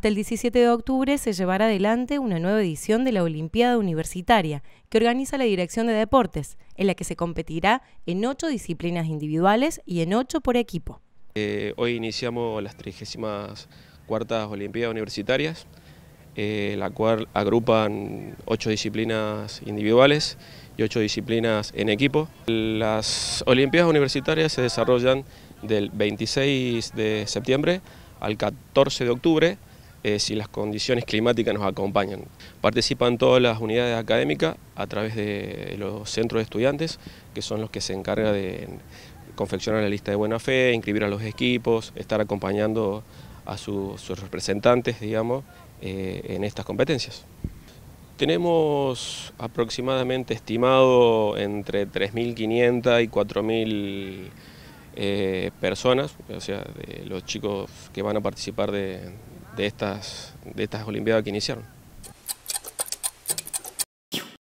Hasta el 17 de octubre se llevará adelante una nueva edición de la Olimpiada Universitaria, que organiza la Dirección de Deportes, en la que se competirá en ocho disciplinas individuales y en ocho por equipo. Eh, hoy iniciamos las 34 Olimpiadas Universitarias, eh, la cual agrupan ocho disciplinas individuales y ocho disciplinas en equipo. Las Olimpiadas Universitarias se desarrollan del 26 de septiembre al 14 de octubre eh, si las condiciones climáticas nos acompañan. Participan todas las unidades académicas a través de los centros de estudiantes, que son los que se encargan de confeccionar la lista de buena fe, inscribir a los equipos, estar acompañando a sus representantes, digamos, eh, en estas competencias. Tenemos aproximadamente estimado entre 3.500 y 4.000 eh, personas, o sea, de los chicos que van a participar de, de estas, de estas Olimpiadas que iniciaron.